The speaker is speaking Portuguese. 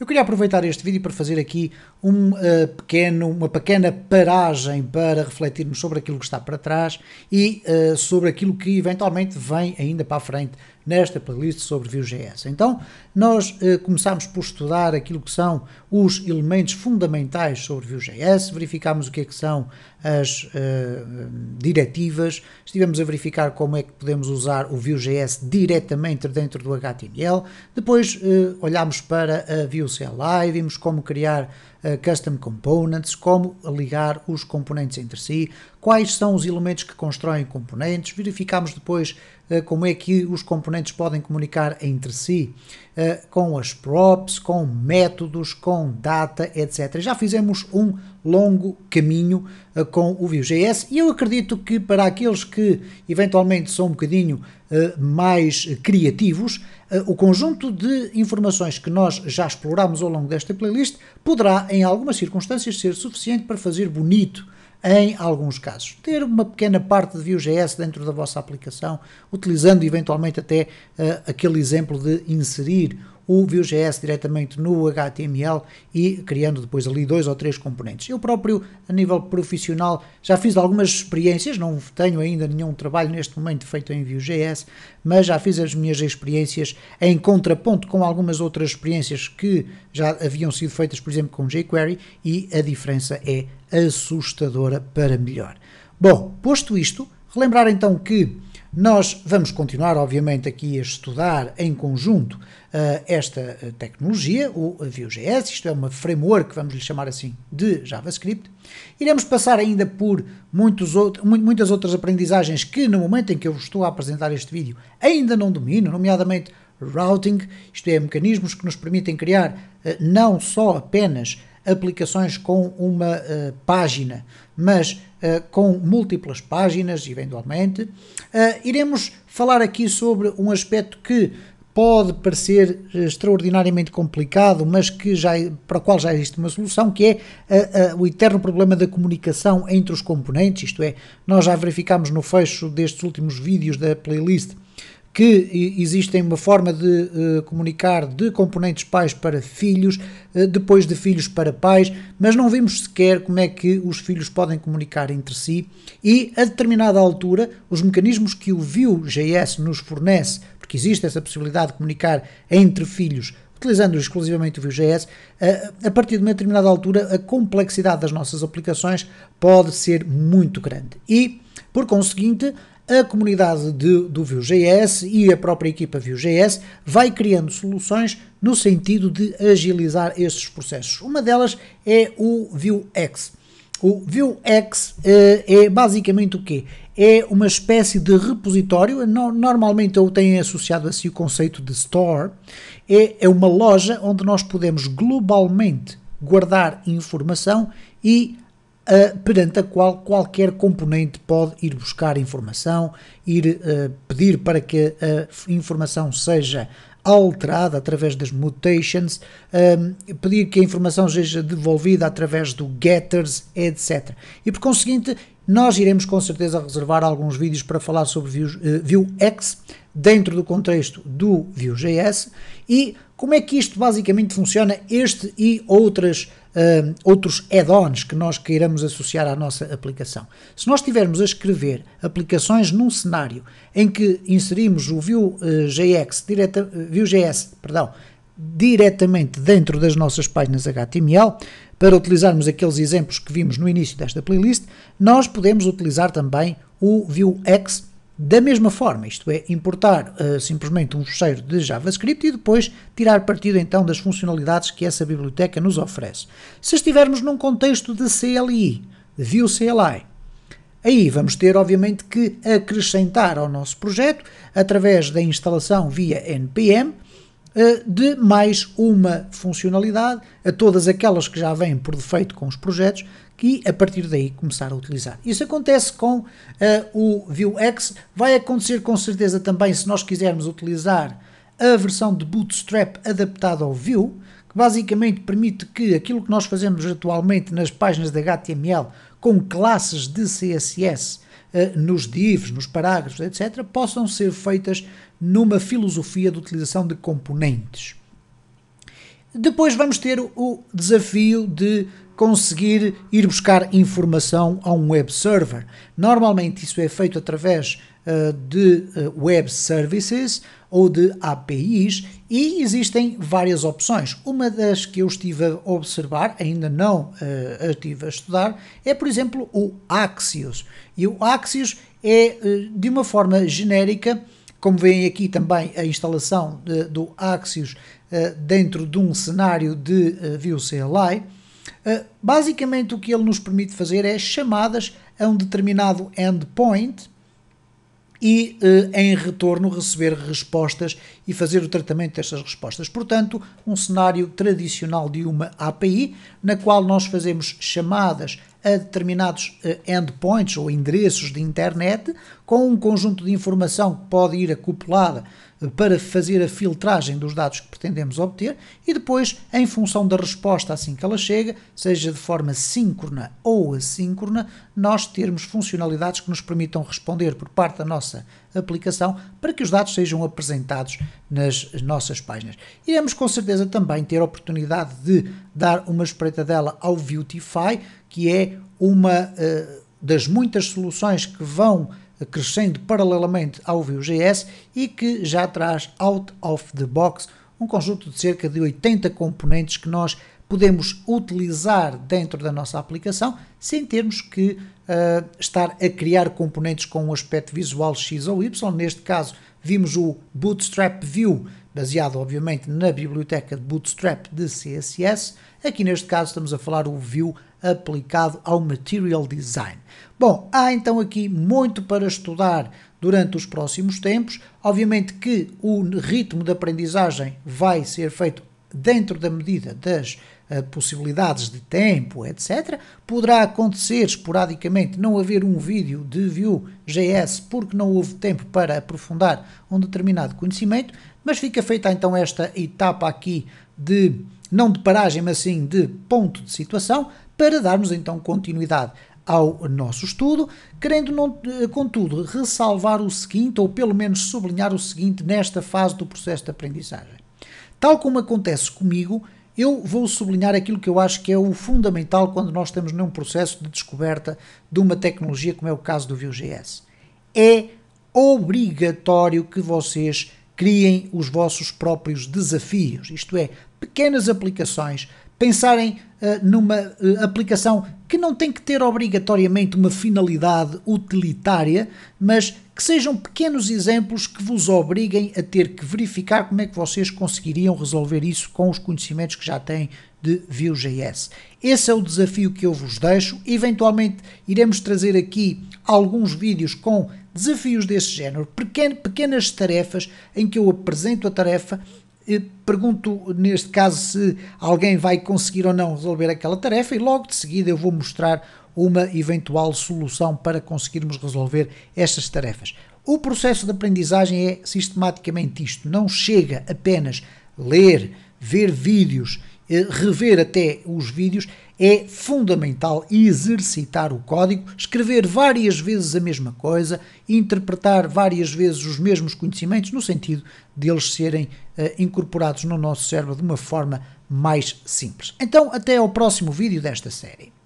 Eu queria aproveitar este vídeo para fazer aqui um, uh, pequeno, uma pequena paragem para refletirmos sobre aquilo que está para trás e uh, sobre aquilo que eventualmente vem ainda para a frente nesta playlist sobre Vue.js. Então, nós eh, começámos por estudar aquilo que são os elementos fundamentais sobre Vue.js, verificámos o que é que são as eh, diretivas, estivemos a verificar como é que podemos usar o Vue.js diretamente dentro do HTML, depois eh, olhámos para a Vue CLI, vimos como criar eh, custom components, como ligar os componentes entre si, quais são os elementos que constroem componentes, verificamos depois eh, como é que os componentes podem comunicar entre si, eh, com as props, com métodos, com data, etc. Já fizemos um longo caminho eh, com o Vue.js e eu acredito que para aqueles que eventualmente são um bocadinho mais criativos, o conjunto de informações que nós já explorámos ao longo desta playlist poderá, em algumas circunstâncias, ser suficiente para fazer bonito em alguns casos. Ter uma pequena parte de Vue.js dentro da vossa aplicação, utilizando eventualmente até uh, aquele exemplo de inserir o Vue.js diretamente no HTML e criando depois ali dois ou três componentes. Eu próprio, a nível profissional, já fiz algumas experiências, não tenho ainda nenhum trabalho neste momento feito em Vue.js, mas já fiz as minhas experiências em contraponto com algumas outras experiências que já haviam sido feitas, por exemplo, com jQuery e a diferença é assustadora para melhor. Bom, posto isto, relembrar então que nós vamos continuar, obviamente, aqui a estudar em conjunto uh, esta eh, tecnologia, o Vue.js, isto é uma framework, vamos lhe chamar assim, de JavaScript. Iremos passar ainda por muitos outro, muitas outras aprendizagens que, no momento em que eu estou a apresentar este vídeo, ainda não domino, nomeadamente routing, isto é, mecanismos que nos permitem criar uh, não só apenas aplicações com uma uh, página, mas uh, com múltiplas páginas, eventualmente. Eh, iremos falar aqui sobre um aspecto que pode parecer extraordinariamente complicado, mas que já, para o qual já existe uma solução, que é o eterno problema da comunicação entre os componentes, isto é, nós já verificámos no fecho destes últimos vídeos da playlist que existem uma forma de uh, comunicar de componentes pais para filhos, uh, depois de filhos para pais, mas não vimos sequer como é que os filhos podem comunicar entre si e, a determinada altura, os mecanismos que o Vue.js nos fornece, porque existe essa possibilidade de comunicar entre filhos utilizando exclusivamente o Vue.js, eh, a partir de uma determinada altura a complexidade das nossas aplicações pode ser muito grande. E, por conseguinte, a comunidade de, do Vue.js e a própria equipa Vue.js vai criando soluções no sentido de agilizar estes processos. Uma delas é o Vuex. O Vuex eh, é basicamente o quê? É uma espécie de repositório, é no, normalmente eu tenho associado a si o conceito de store, é, é uma loja onde nós podemos globalmente guardar informação e uh, perante a qual qualquer componente pode ir buscar informação, ir uh, pedir para que a informação seja alterada através das mutations, um, ehm, pedir que a informação seja devolvida através do getters, etc. E por conseguinte, nós iremos com certeza reservar alguns vídeos para falar sobre Vue, uh, eh, Vuex dentro do contexto do Vue.js e como é que isto basicamente funciona, este e outras uh, outros add-ons que nós queiramos associar à nossa aplicação. Se nós estivermos a escrever aplicações num cenário em que inserimos o Vue.js, eh, direta, eh, Vue.js, perdão, diretamente dentro das nossas páginas HTML, para utilizarmos aqueles exemplos que vimos no início desta playlist, nós podemos utilizar também o Vuex da mesma forma, isto é, importar uh, simplesmente um fecheiro de JavaScript e depois tirar partido então das funcionalidades que essa biblioteca nos oferece. Se estivermos num contexto de CLI, de Vue CLI, Aí vamos ter, obviamente, que acrescentar ao nosso projeto, através da instalação via NPM, eh, de mais uma funcionalidade a todas aquelas que já vêm por defeito com os projetos, e a partir daí começar a utilizar. Isso acontece com uh, o Vuex, vai acontecer com certeza também se nós quisermos utilizar a versão de Bootstrap adaptada ao Vue, que basicamente permite que aquilo que nós fazemos atualmente nas páginas de HTML com classes de CSS eh, nos divs, nos parágrafos, etc., possam ser feitas numa filosofia de utilização de componentes. Depois vamos ter o desafio de conseguir ir buscar informação a um web server. Normalmente isso é feito através uh, de uh, web services ou de APIs e existem várias opções. Uma das que eu estive a observar, ainda não uh, estive a estudar, é por exemplo o Axios. E o Axios é de uma forma genérica como veem aqui também a instalação de, do Axios uh, dentro de um cenário de uh, Vue CLI, eh, basicamente, o que ele nos permite fazer é chamadas a um determinado endpoint e eh, em retorno receber respostas e fazer o tratamento destas respostas. Portanto, um cenário tradicional de uma API na qual nós fazemos chamadas a determinados eh, endpoints ou endereços de internet com um conjunto de informação que pode ir acoplada eh, para fazer a filtragem dos dados que pretendemos obter e depois, em função da resposta assim que ela chega, seja de forma síncrona ou assíncrona, nós termos funcionalidades que nos permitam responder por parte da nossa aplicação para que os dados sejam apresentados nas nossas páginas. Iremos com certeza também ter a oportunidade de dar uma dela ao Viewtify, que é uma uh, das muitas soluções que vão crescendo paralelamente ao Vue.js e que já traz out of the box um conjunto de cerca de 80 componentes que nós podemos utilizar dentro da nossa aplicação sem termos que uh, estar a criar componentes com um aspecto visual X ou Y. Neste caso, vimos o Bootstrap View, baseado obviamente na biblioteca de Bootstrap de CSS. Aqui neste caso estamos a falar o View aplicado ao material design. Bom, há então aqui muito para estudar durante os próximos tempos. Obviamente que o ritmo de aprendizagem vai ser feito dentro da medida das uh, possibilidades de tempo, etc. Poderá acontecer esporadicamente não haver um vídeo de Vue.js porque não houve tempo para aprofundar um determinado conhecimento, mas fica feita então esta etapa aqui de não de paragem, mas sim de ponto de situação, para darmos então continuidade ao nosso estudo, querendo, não, eh, contudo, ressalvar o seguinte, ou pelo menos sublinhar o seguinte nesta fase do processo de aprendizagem. Tal como acontece comigo, eu vou sublinhar aquilo que eu acho que é o fundamental quando nós estamos num processo de descoberta de uma tecnologia, como é o caso do Vue.js. É obrigatório que vocês criem os vossos próprios desafios, isto é, pequenas aplicações, pensarem uh, eh, numa uh, aplicação que não tem que ter obrigatoriamente uma finalidade utilitária, mas que sejam pequenos exemplos que vos obriguem a ter que verificar como é que vocês conseguiriam resolver isso com os conhecimentos que já têm de Vue.js. Esse é o desafio que eu vos deixo. Eventualmente iremos trazer aqui alguns vídeos com desafios desse género, pequenas tarefas em que eu apresento a tarefa pergunto neste caso se alguém vai conseguir ou não resolver aquela tarefa e logo de seguida eu vou mostrar uma eventual solução para conseguirmos resolver estas tarefas. O processo de aprendizagem é sistematicamente isto, não chega apenas ler, ver vídeos, eh, rever até os vídeos, é fundamental exercitar o código, escrever várias vezes a mesma coisa, interpretar várias vezes os mesmos conhecimentos, no sentido deles serem uh, incorporados no nosso cérebro de uma forma mais simples. Então, até ao próximo vídeo desta série.